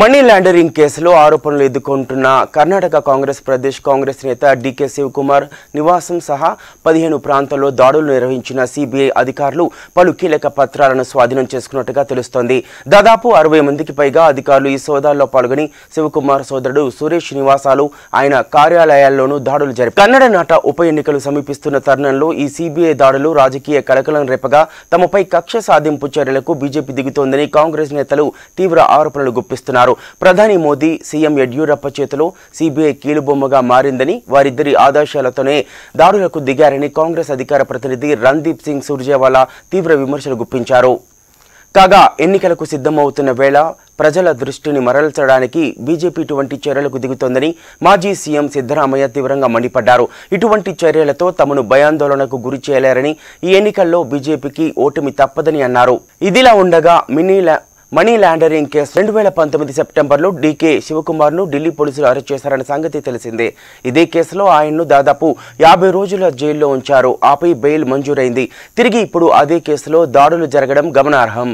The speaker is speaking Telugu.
మనీ లాండరింగ్ కేసులో ఆరోపణలు ఎదుర్కొంటున్న కర్ణాటక కాంగ్రెస్ ప్రదేశ్ కాంగ్రెస్ నేత డీకే శివకుమార్ నివాసం సహా పదిహేను ప్రాంతాల్లో దాడులు నిర్వహించిన సిబిఐ అధికారులు పలు కీలక పత్రాలను స్వాధీనం చేసుకున్నట్టుగా తెలుస్తోంది దాదాపు అరవై మందికి పైగా అధికారులు ఈ సోదాల్లో పాల్గొని శివకుమార్ సోదరుడు సురేష్ నివాసాలు ఆయన కార్యాలయాల్లోనూ దాడులు జరిపి కన్నడ నాట ఉప ఎన్నికలు సమీపిస్తున్న తరుణంలో ఈ సిబిఐ దాడులు రాజకీయ కలకలం రేపగా తమపై కక్ష సాధింపు చర్యలకు బీజేపీ దిగుతోందని కాంగ్రెస్ నేతలు తీవ్ర ఆరోపణలు గుప్పిస్తున్నారు అన్నారు ప్రధాని మోదీ సీఎం యడ్యూరప్ప చేతిలో సీబీఐ కీలుబొమ్మగా మారిందని వారిద్దరి ఆదేశాలతోనే దాడులకు దిగారని కాంగ్రెస్ అధికార ప్రతినిధి రణ్దీప్ సింగ్ సుర్జేవాలా తీవ్ర విమర్శలు గుప్పించారు కాగా ఎన్నికలకు సిద్ధమవుతున్న వేళ ప్రజల దృష్టిని మరల్చడానికి బీజేపీ ఇటువంటి చర్యలకు దిగుతోందని మాజీ సీఎం సిద్దరామయ్య తీవ్రంగా మండిపడ్డారు ఇటువంటి చర్యలతో తమను భయాందోళనకు గురి చేయలేరని ఈ ఎన్నికల్లో బీజేపీకి ఓటమి తప్పదని అన్నారు ఇదిలా ఉండగా మినీ మనీ లాండరింగ్ కేసు రెండు వేల పంతొమ్మిది సెప్టెంబర్లో డీకే శివకుమార్ను ఢిల్లీ పోలీసులు అరెస్ట్ చేశారన్న సంగతి తెలిసిందే ఇదే కేసులో ఆయన్ను దాదాపు యాభై రోజుల జైల్లో ఉంచారు ఆపై బెయిల్ మంజూరైంది తిరిగి ఇప్పుడు అదే కేసులో దాడులు జరగడం గమనార్హం